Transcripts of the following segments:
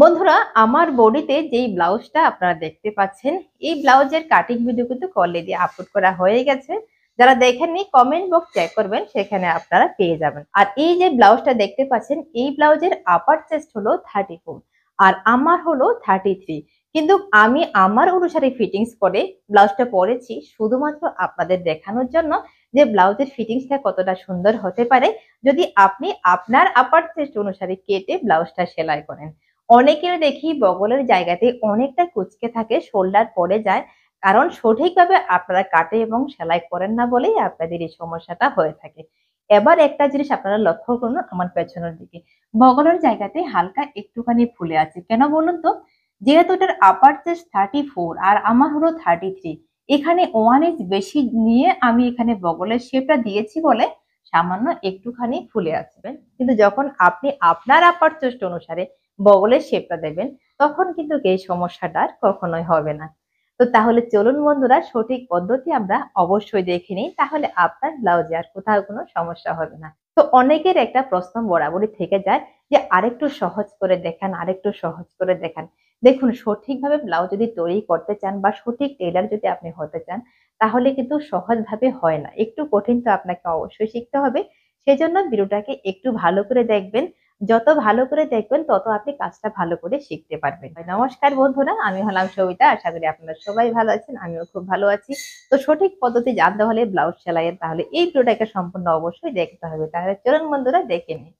বন্ধুরা আমার বডিতে যেই ব্লাউজটা আপনারা দেখতে পাচ্ছেন এই ব্লাউজের কাটিং ভিডিও কিন্তু অলরেডি আপলোড করা হয়ে গেছে যারা দেখেননি কমেন্ট বক্স চেক করবেন সেখানে আপনারা পেয়ে যাবেন আর এই যে ব্লাউজটা দেখতে পাচ্ছেন এই ব্লাউজের আপার চেস্ট হলো থার্টি আর আমার হলো থার্টি কিন্তু আমি আমার অনুসারে ফিটিংস করে ব্লাউজটা পরেছি শুধুমাত্র আপনাদের দেখানোর জন্য যে ব্লাউজের ফিটিংসটা কতটা সুন্দর হতে পারে যদি আপনি আপনার আপার চেস্ট অনুসারে কেটে ব্লাউজটা সেলাই করেন অনেকের দেখি বগলের জায়গাতে অনেকটা কুচকে থাকে শোল্ডার পরে যায় কারণ সঠিকভাবে আপনারা কাটে এবং সেলাই করেন না বলেই আপনাদের এই সমস্যাটা হয়ে থাকে এবার একটা জিনিস আপনারা লক্ষ্য করুন আমার পেছনের দিকে বগলের জায়গাতে হালকা একটুখানি ফুলে আছে কেন বলুন তো যেহেতু এটার আপার চেস থার্টি ফোর আর আমার হলো থার্টি থ্রি এখানে ওয়ান ইঞ্চ বেশি নিয়ে আমি এখানে বগলের শেপটা দিয়েছি বলে সামান্য একটুখানি ফুলে আসবে কিন্তু যখন আপনি আপনার আপার চেস্ট অনুসারে বগলের শেপটা দেবেন তখন কিন্তু এই সমস্যাটা আর কখনোই হবে না তো তাহলে চলুন বন্ধুরা সঠিক পদ্ধতি আমরা অবশ্যই দেখে নিই তাহলে আপনার ব্লাউজে আর কোথাও কোনো সমস্যা হবে না তো অনেকের একটা প্রশ্ন বরাবরই থেকে যায় যে আরেকটু সহজ করে দেখান আরেকটু সহজ করে দেখান দেখুন সঠিকভাবে ব্লাউজ যদি তৈরি করতে চান বা সঠিক টেলার যদি আপনি হতে চান তাহলে কিন্তু সহজভাবে হয় না একটু কঠিন তো আপনাকে অবশ্যই শিখতে হবে সেজন্য ভিডিওটাকে একটু ভালো করে দেখবেন যত ভালো করে দেখবেন তত আপনি কাজটা ভালো করে শিখতে পারবেন নমস্কার বন্ধুরা আমি হলাম সবিতা আশা করি আপনারা সবাই ভালো আছেন আমিও খুব ভালো আছি তো সঠিক পদ্ধতি জানতে হলে ব্লাউজ সেলাইয়ের তাহলে এই ভিডিওটাকে সম্পূর্ণ অবশ্যই দেখতে হবে তাহলে চলুন বন্ধুরা দেখে নিন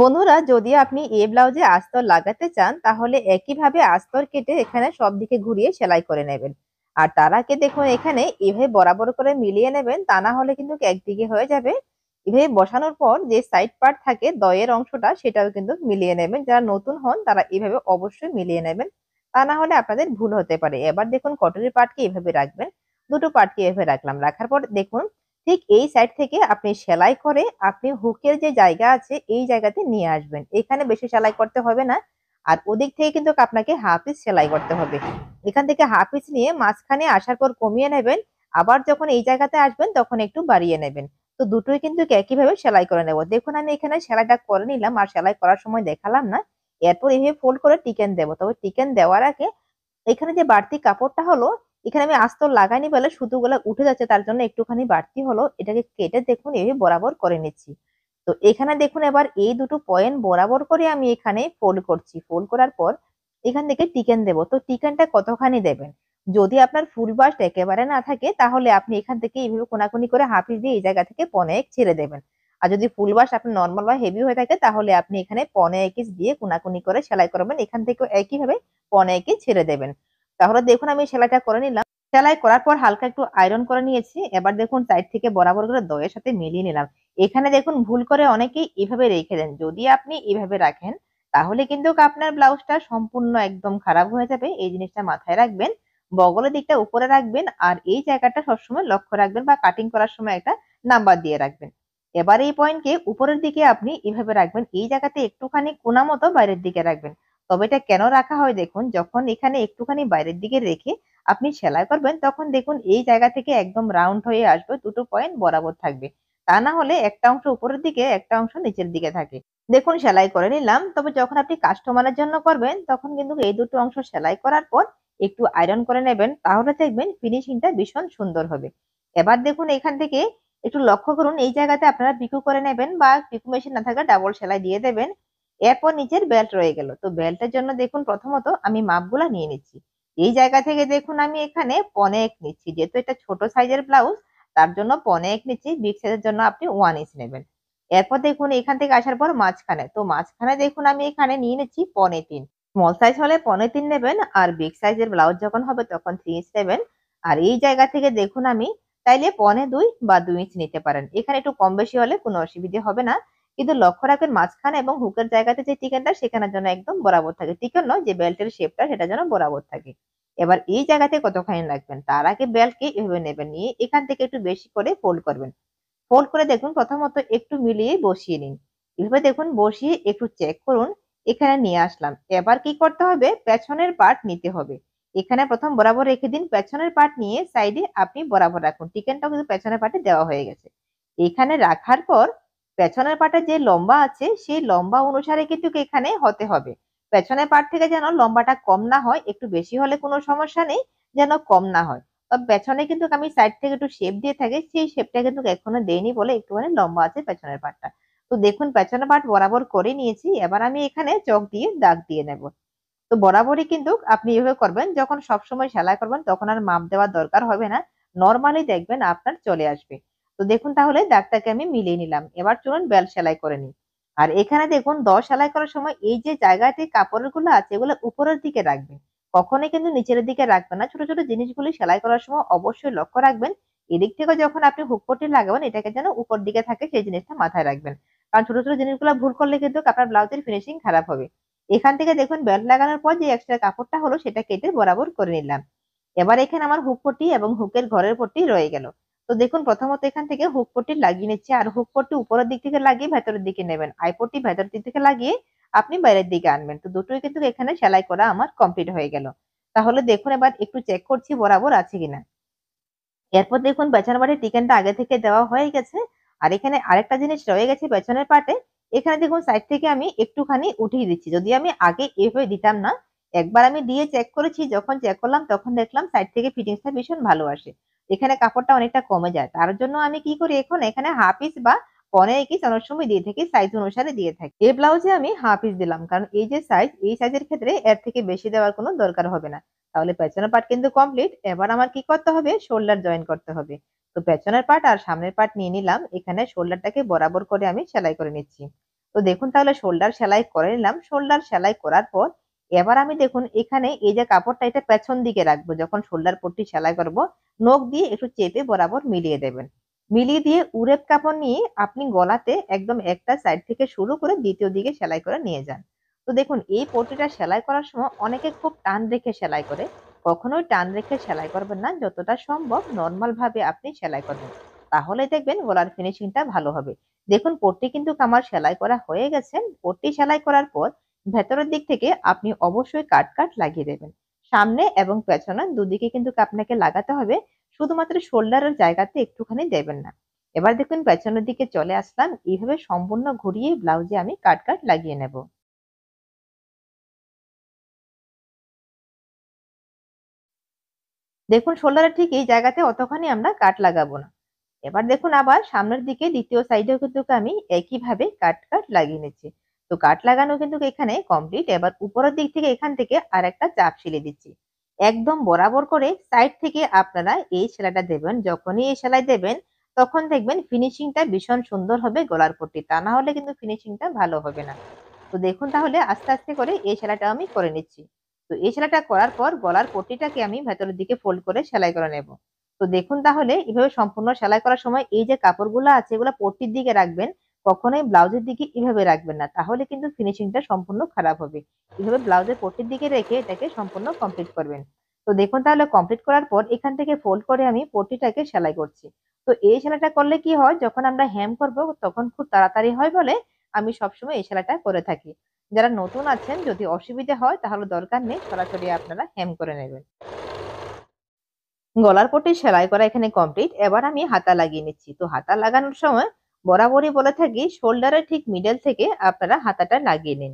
বন্ধুরা যদি আপনি এই ব্লাউজে আস্তর লাগাতে চান তাহলে একইভাবে আস্তর কেটে এখানে সব দিকে ঘুরিয়ে সেলাই করে নেবেন আর তারাকে দেখুন এখানে এভাবে বরাবর করে মিলিয়ে নেবেন তা না হলে কিন্তু একদিকে হয়ে যাবে এভাবে বসানোর পর যে সাইড পার্ট থাকে দয়ের অংশটা সেটাও কিন্তু মিলিয়ে নেবেন যারা নতুন হন তারা এভাবে অবশ্যই মিলিয়ে নেবেন তা না হলে আপনাদের ভুল হতে পারে এবার দেখুন কটনের পার্টকে এভাবে রাখবেন দুটো পার্টকে এভাবে রাখলাম রাখার পর দেখুন ঠিক এই সাইড থেকে আপনি সেলাই করে আপনি হুকের যে জায়গা আছে এই জায়গাতে নিয়ে আসবেন এখানে বেশি সেলাই করতে হবে না আর ওদিক থেকে কিন্তু আপনাকে হাফ পিস সেলাই করতে হবে এখান থেকে হাফ পিস নিয়ে মাঝখানে আসার পর কমিয়ে নেবেন আবার যখন এই জায়গাতে আসবেন তখন একটু বাড়িয়ে নেবেন তো দুটোই কিন্তু একইভাবে সেলাই করে নেব দেখুন আমি এখানে সেলাইটা করে নিলাম আর সেলাই করার সময় দেখালাম না এরপর এইভাবে ফোল্ড করে টিকেন দেব তবে টিকেন দেওয়ার আগে এখানে যে বাড়তি কাপড়টা হলো এখানে আমি আস্ত লাগাইনি বলে সুতোগুলো উঠে যাচ্ছে তার জন্য একটুখানি বাড়তি হলো এটাকে কেটে দেখুন এভাবে বরাবর করে নিচ্ছি তো এখানে দেখুন এবার এই দুটো পয়েন্ট বরাবর করে আমি এখানে ফোল্ড করছি ফোল্ড করার পর এখান থেকে টিকেন দেব তো টিকেনটা কতখানি দেবেন যদি আপনার ফুল বাস্ট একেবারে না থাকে তাহলে আপনি এখান থেকে এইভাবে কোনাকুনি করে হাফিস দিয়ে এই জায়গা থেকে পনে এক ছেড়ে দেবেন আর যদি ফুল বাস আপনার নর্মাল বা হেভি হয়ে থাকে তাহলে আপনি এখানে পনে একিস দিয়ে কোনাকুনি করে সেলাই করবেন এখান থেকে একইভাবে পনে একিস ছেড়ে দেবেন তাহলে দেখুন আমি সেলাইটা করে নিলাম সেলাই করার পর হালকা একটু আয়রন করে নিয়েছি এবার দেখুন সাইড থেকে বরাবর করে দয়ের সাথে মিলিয়ে নিলাম এখানে দেখুন ভুল করে অনেকেই এভাবে রেখে দেন যদি আপনি এভাবে রাখেন তাহলে কিন্তু আপনার ব্লাউজটা সম্পূর্ণ একদম খারাপ হয়ে যাবে এই জিনিসটা মাথায় রাখবেন বগলের দিকটা উপরে রাখবেন আর এই জায়গাটা সবসময় লক্ষ্য রাখবেন বা কাটিং করার সময় একটা নাম্বার দিয়ে রাখবেন এবার এই পয়েন্টকে উপরের দিকে আপনি এভাবে রাখবেন এই জায়গাতে একটুখানি কোনা মতো বাইরের দিকে রাখবেন তবে এটা কেন রাখা হয় দেখুন যখন এখানে একটুখানি বাইরের দিকে রেখে আপনি সেলাই করবেন তখন দেখুন এই জায়গা থেকে একদম রাউন্ড হয়ে আসবে দুটো পয়েন্ট বরাবর থাকবে তা না হলে একটা অংশ উপরের দিকে একটা অংশ নিচের দিকে থাকে দেখুন সেলাই করে নিলাম তবে যখন আপনি কাস্টমারের জন্য করবেন তখন কিন্তু এই দুটো অংশ সেলাই করার পর একটু আয়রন করে নেবেন তাহলে দেখবেন ফিনিশিংটা ভীষণ সুন্দর হবে এবার দেখুন এখান থেকে একটু লক্ষ্য করুন এই জায়গাতে আপনারা পিকু করে নেবেন বা পিকু মেশিন না থাকলে ডাবল সেলাই দিয়ে দেবেন এরপর নিচের বেল্ট রয়ে গেল তো বেল্টের জন্য দেখুন প্রথমত আমি মাপগুলা নিয়ে নিচ্ছি এই জায়গা থেকে দেখুন আমি এখানে পনে এক নিচ্ছি যেহেতু এটা ছোট সাইজের ব্লাউজ তার জন্য পনে এক নিচ্ছি বিগ সাইজের জন্য আপনি ওয়ান ইঞ্চ নেবেন এরপর দেখুন এখান থেকে আসার পর মাঝখানে তো মাঝখানে দেখুন আমি এখানে নিয়ে নিচ্ছি পনে তিন স্মল সাইজ হলে পনে তিন নেবেন আর বিগ সাইজের ব্লাউজ যখন হবে তখন থ্রি ইঞ্চ নেবেন আর এই জায়গা থেকে দেখুন আমি তাইলে পনে দুই বা দুই ইঞ্চ নিতে পারেন এখানে একটু কম বেশি হলে কোনো অসুবিধে হবে না কিন্তু লক্ষ্য রাখবেন মাঝখানে এবং হুকের জায়গাতে যে টিকেনটা সেখানে যেন একদম বরাবর থাকে টিকেন নয় যে বেল্টের শেপটা সেটা যেন বরাবর থাকে এবার এই জায়গাতে কতখানি রাখবেন তার আগে বেল্টকে এভাবে নেবেন নিয়ে এখান থেকে একটু বেশি করে ফোল্ড করবেন ফোল্ড করে দেখুন প্রথমত একটু মিলিয়ে বসিয়ে নিন এভাবে দেখুন বসিয়ে একটু চেক করুন এখানে নিয়ে আসলাম এবার কি করতে হবে পেছনের পার্ট নিতে হবে এখানে প্রথম বরাবর রেখে দিন পেছনের পার্ট নিয়ে সাইডে আপনি বরাবর রাখুন টিকেনটাও কিন্তু পেছনের পার্টে দেওয়া হয়ে গেছে এখানে রাখার পর পেছনের পাটে যে লম্বা আছে সেই লম্বা অনুসারে কিন্তু এখানে হতে হবে পেছনের পাট থেকে যেন লম্বাটা কম না হয় একটু বেশি হলে কোনো সমস্যা নেই যেন কম না হয় পেছনে কিন্তু আমি সাইড থেকে একটু শেপ দিয়ে থাকি সেই শেপটা কিন্তু এখনো দেইনি বলে একটুখানি লম্বা আছে পেছনের পাটটা তো দেখুন পেছনের পাট বরাবর করে নিয়েছি এবার আমি এখানে চক দিয়ে দাগ দিয়ে নেব তো বরাবরই কিন্তু আপনি এভাবে করবেন যখন সবসময় সেলাই করবেন তখন আর মাপ দেওয়ার দরকার হবে না নর্মালি দেখবেন আপনার চলে আসবে তো দেখুন তাহলে দাগটাকে আমি মিলিয়ে নিলাম এবার চলুন বেল সেলাই করে নিই আর এখানে দেখুন দশ সেলাই করার সময় এই যে জায়গাতে কাপড়গুলো আছে এগুলো উপরের দিকে রাখবেন কখনোই কিন্তু নিচের দিকে রাখবেন না ছোট ছোট জিনিসগুলি সেলাই করার সময় অবশ্যই লক্ষ্য রাখবেন এদিক থেকে যখন আপনি হুকপটি লাগাবেন এটাকে যেন উপর দিকে থাকে সেই জিনিসটা মাথায় রাখবেন কারণ ছোট ছোট জিনিসগুলো ভুল করলে কিন্তু আপনার ব্লাউজের ফিনিশিং খারাপ হবে এখান থেকে দেখুন বেল্ট লাগানোর পর যে এক্সট্রা কাপড়টা হলো সেটা কেটে বরাবর করে নিলাম এবার এখানে আমার হুক পটি এবং হুকের ঘরের পটি রয়ে গেল তো দেখুন প্রথমত এখান থেকে হুক পটি লাগিয়ে নিচ্ছে আর হুক পটি উপরের দিক থেকে লাগিয়ে ভেতরের দিকে নেবেন আইপটি ভেতরের দিক থেকে লাগিয়ে আপনি বাইরের দিকে আনবেন তো দুটোই কিন্তু এখানে সেলাই করা আমার কমপ্লিট হয়ে গেল তাহলে দেখুন এবার একটু চেক করছি বরাবর আছে কিনা এরপর দেখুন পেছনের পাটে টিকেনটা আগে থেকে দেওয়া হয়ে গেছে আর এখানে আরেকটা জিনিস রয়ে গেছে পেছনের পাটে এখানে দেখুন সাইড থেকে আমি একটুখানি উঠিয়ে দিচ্ছি যদি আমি আগে এভাবে দিতাম না একবার আমি দিয়ে চেক করেছি যখন চেক করলাম তখন দেখলাম সাইড থেকে ফিটিংসটা ভীষণ ভালো আসে এখানে কাপড়টা অনেকটা কমে যায় তার জন্য আমি কি করি এখন এখানে হাফ ইস বা পরে একই চানোর সময় দিয়ে থাকি সাইজ অনুসারে দিয়ে থাকি এই ব্লাউজে আমি হাফ পিস দিলাম কারণ এই যে সাইজ এই সাইজের ক্ষেত্রে এর থেকে বেশি দেওয়ার কোনো দরকার হবে না তাহলে পেছনের পার্ট কিন্তু কমপ্লিট এবার আমার কি করতে হবে শোল্ডার জয়েন করতে হবে তো পেছনের পার্ট আর সামনের পার্ট নিয়ে নিলাম এখানে শোল্ডারটাকে বরাবর করে আমি সেলাই করে নিচ্ছি তো দেখুন তাহলে শোল্ডার সেলাই করে নিলাম শোল্ডার সেলাই করার পর এবার আমি দেখুন এখানে এই যে কাপড়টা এটা পেছন দিকে রাখবো যখন শোল্ডার পট্টি সেলাই করব নখ দিয়ে একটু চেপে বরাবর মিলিয়ে দেবেন মিলিয়ে দিয়ে উরেপ কাপড় নিয়ে আপনি গলাতে একদম একটা সাইড থেকে শুরু করে দ্বিতীয় দিকে সেলাই করে নিয়ে যান তো দেখুন এই পটিটা সেলাই করার সময় অনেকে খুব টান রেখে সেলাই করে কখনোই টান রেখে সেলাই করবেন না যতটা সম্ভব নর্মালভাবে আপনি সেলাই করবেন তাহলে দেখবেন গলার ফিনিশিংটা ভালো হবে দেখুন পট্টি কিন্তু আমার সেলাই করা হয়ে গেছে পট্টি সেলাই করার পর ভেতরের দিক থেকে আপনি অবশ্যই কাট কাট লাগিয়ে দেবেন সামনে এবং পেছনে দুদিকে কিন্তু আপনাকে লাগাতে হবে শুধুমাত্র শোল্ডারের জায়গাতে একটুখানি দেবেন না এবার দেখুন পেছনের দিকে চলে আসলাম এইভাবে সম্পূর্ণ ঘুরিয়ে ব্লাউজে আমি কাট কাট লাগিয়ে নেব দেখুন শোল্ডারের ঠিক এই জায়গাতে অতখানি আমরা কাট লাগাবো না এবার দেখুন আবার সামনের দিকে দ্বিতীয় সাইডেও কিন্তু আমি একইভাবে কাট কাট লাগিয়ে নিচ্ছি তো কাট লাগানো কিন্তু এখানে কমপ্লিট এবার উপরের দিক থেকে এখান থেকে আর একটা চাপ সিলে দিচ্ছি একদম বরাবর করে সাইড থেকে আপনারা এই সেলাইটা দেবেন যখনই এই সেলাই দেবেন তখন দেখবেন ফিনিশিংটা ভীষণ সুন্দর হবে গলার পট্টি তা না হলে কিন্তু ফিনিশিংটা ভালো হবে না তো দেখুন তাহলে আস্তে আস্তে করে এই সেলাইটা আমি করে নিচ্ছি তো এই সেলাইটা করার পর গলার পট্টিটাকে আমি ভেতরের দিকে ফোল্ড করে সেলাই করে নেব তো দেখুন তাহলে এভাবে সম্পূর্ণ সেলাই করার সময় এই যে কাপড়গুলো আছে এগুলো পট্টির দিকে রাখবেন কখনোই ব্লাউজের দিকে এভাবে রাখবেন না তাহলে কিন্তু ফিনিশিংটা সম্পূর্ণ খারাপ হবে এভাবে ব্লাউজের পটির দিকে রেখে এটাকে সম্পূর্ণ কমপ্লিট করবেন তো দেখুন তাহলে কমপ্লিট করার পর এখান থেকে ফোল্ড করে আমি পটিটাকে সেলাই করছি তো এই সেলাইটা করলে কি হয় যখন আমরা হ্যাম করব তখন খুব তাড়াতাড়ি হয় বলে আমি সবসময় এই সেলাইটা করে থাকি যারা নতুন আছেন যদি অসুবিধা হয় তাহলে দরকার নেই সরাসরি আপনারা হ্যাম করে নেবেন গলার পটি সেলাই করা এখানে কমপ্লিট এবার আমি হাতা লাগিয়ে নিচ্ছি তো হাতা লাগানোর সময় বরাবরই বলে থাকি শোল্ডারের ঠিক মিডল থেকে আপনারা হাতাটা লাগিয়ে নিন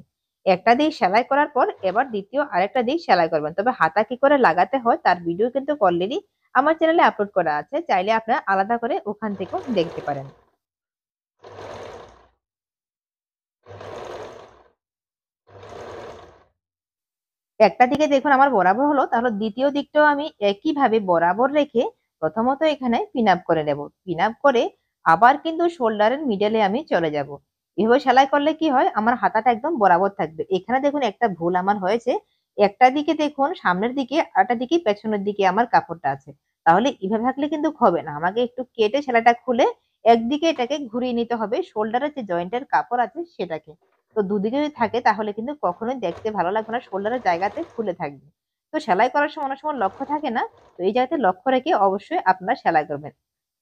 একটা দিক সেলাই করার পর এবার দ্বিতীয় আরেকটা দিক সেলাই করবেন তবে হাতা কি করে লাগাতে হয় তার ভিডিও কিন্তু অলরেডি আমার চ্যানেলে আপলোড করা আছে চাইলে আপনারা আলাদা করে ওখান থেকেও দেখতে পারেন একটা দিকে দেখুন আমার বরাবর হলো তাহলে দ্বিতীয় দিকটাও আমি একইভাবে বরাবর রেখে প্রথমত এখানে পিন আপ করে নেব পিন আপ করে আবার কিন্তু শোল্ডারের মিডলে আমি চলে যাব এভাবে সেলাই করলে কি হয় আমার হাতাটা একদম বরাবর থাকবে এখানে দেখুন একটা ভুল আমার হয়েছে একটা দিকে দেখুন সামনের দিকে আরেকটা দিকে পেছনের দিকে আমার কাপড়টা আছে তাহলে এভাবে থাকলে কিন্তু হবে না আমাকে একটু কেটে সেলাইটা খুলে একদিকে এটাকে ঘুরিয়ে নিতে হবে শোল্ডারের যে জয়েন্টের কাপড় আছে সেটাকে তো দুদিকে যদি থাকে তাহলে কিন্তু কখনোই দেখতে ভালো লাগবে না শোল্ডারের জায়গাতে খুলে থাকবে তো সেলাই করার সময় অনেক সময় লক্ষ্য থাকে না তো এই জায়গাতে লক্ষ্য রেখে অবশ্যই আপনারা সেলাই করবেন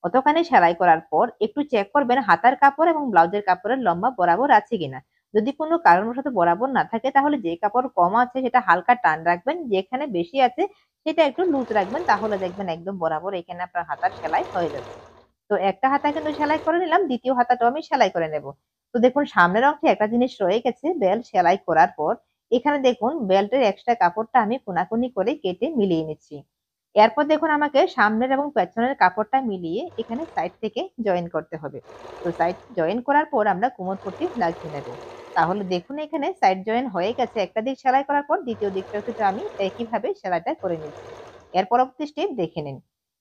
অতখানি সেলাই করার পর একটু চেক করবেন হাতার কাপড় এবং ব্লাউজের কাপড়ের লম্বা বরাবর আছে কিনা যদি কোনো কারণবশত বরাবর না থাকে তাহলে যে কাপড় কম আছে সেটা হালকা টান রাখবেন যেখানে বেশি আছে সেটা একটু লুজ রাখবেন তাহলে দেখবেন একদম বরাবর এখানে আপনার হাতার সেলাই হয়ে যাবে তো একটা হাতা কিন্তু সেলাই করে নিলাম দ্বিতীয় হাতাটাও আমি সেলাই করে নেব তো দেখুন সামনের অংশে একটা জিনিস রয়ে গেছে বেল সেলাই করার পর এখানে দেখুন বেল্টের এক্সট্রা কাপড়টা আমি কোনাকুনি করে কেটে মিলিয়ে নিচ্ছি এরপর দেখুন আমাকে সামনের এবং পেছনের কাপড়টা মিলিয়ে এখানে সাইড থেকে জয়েন করতে হবে তো সাইড জয়েন করার পর আমরা কোমর পট্টি লাগিয়ে নেব তাহলে দেখুন এখানে সাইড জয়েন হয়ে গেছে একটা দিক সেলাই করার পর দ্বিতীয় দিকটাও কিন্তু আমি একইভাবে সেলাইটা করে নিচ্ছি এর পরবর্তী স্টেপ দেখে নিন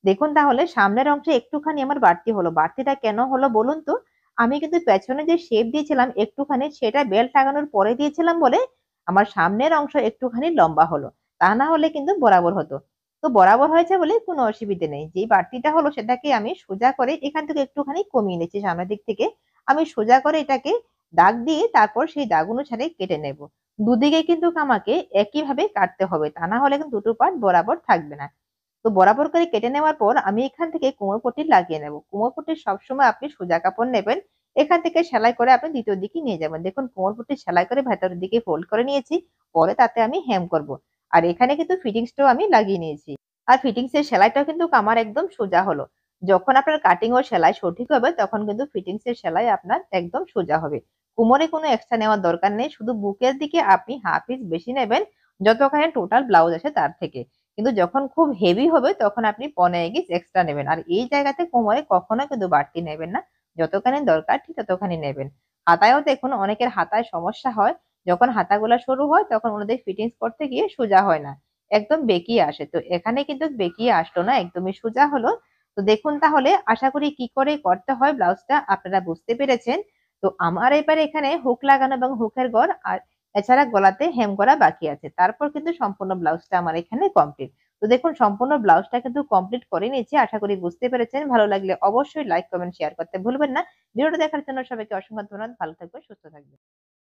দেখুন তাহলে সামনের অংশে একটুখানি আমার বাড়তি হলো বাড়তিটা কেন হলো বলুন তো আমি কিন্তু পেছনে যে শেপ দিয়েছিলাম একটুখানি সেটা বেল্ট লাগানোর পরে দিয়েছিলাম বলে আমার সামনের অংশ একটুখানি লম্বা হলো তা না হলে কিন্তু বরাবর হতো তো বরাবর হয়েছে বলে কোনো অসুবিধে নেই যেই বাড়তিটা হলো সেটাকে আমি সোজা করে এখান থেকে একটুখানি কমিয়ে নিচ্ছি সামনের দিক থেকে আমি সোজা করে এটাকে দাগ দিয়ে তারপর সেই দাগ অনুসারে কেটে নেব দুদিকে কিন্তু আমাকে একইভাবে কাটতে হবে তা না হলে কিন্তু দুটো পার্ট বরাবর থাকবে না তো বরাবর করে কেটে নেওয়ার পর আমি এখান থেকে কোমর লাগিয়ে নেব কোমর সবসময় আপনি সোজা কাপড় নেবেন এখান থেকে সেলাই করে আপনি দ্বিতীয় দিকে নিয়ে যাবেন দেখুন কোমর সেলাই করে ভেতরের দিকে ফোল্ড করে নিয়েছি পরে তাতে আমি হেম করব। আর এখানে কিন্তু ফিটিংসটাও আমি লাগিয়ে নিয়েছি আর ফিটিংসের সেলাইটাও কিন্তু আমার একদম সোজা হলো যখন আপনার কাটিং ও সেলাই সঠিক হবে তখন কিন্তু ফিটিংসের সেলাই আপনার একদম সোজা হবে কোমরে কোনো এক্সট্রা নেওয়ার দরকার নেই শুধু বুকের দিকে আপনি হাফ পিস বেশি নেবেন যতখানে টোটাল ব্লাউজ আছে তার থেকে কিন্তু যখন খুব হেভি হবে তখন আপনি পনে এক এক্সট্রা নেবেন আর এই জায়গাতে কোমরে কখনো কিন্তু বাড়তি নেবেন না যতখানি দরকার ঠিক ততখানি নেবেন হাতায়ও দেখুন অনেকের হাতায় সমস্যা হয় যখন হাতাগুলা শুরু হয় তখন ওনাদের ফিটিংস করতে গিয়ে সোজা হয় না একদম বেঁকিয়ে আসে তো এখানে কিন্তু বেঁকিয়ে আসলো না একদমই সোজা হলো তো দেখুন তাহলে আশা করি কি করে করতে হয় ব্লাউজটা আপনারা বুঝতে পেরেছেন তো আমার এবার এখানে হুক লাগানো এবং হুকের গড় আর এছাড়া গলাতে হেম করা বাকি আছে তারপর কিন্তু সম্পূর্ণ ব্লাউজটা আমার এখানে কমপ্লিট তো দেখুন সম্পূর্ণ ব্লাউজটা কিন্তু কমপ্লিট করে নিয়েছি আশা করি বুঝতে পেরেছেন ভালো লাগলে অবশ্যই লাইক কমেন্ট শেয়ার করতে ভুলবেন না ভিডিওটা দেখার জন্য সবাইকে অসংখ্য ধন্যবাদ ভালো থাকবে সুস্থ থাকবেন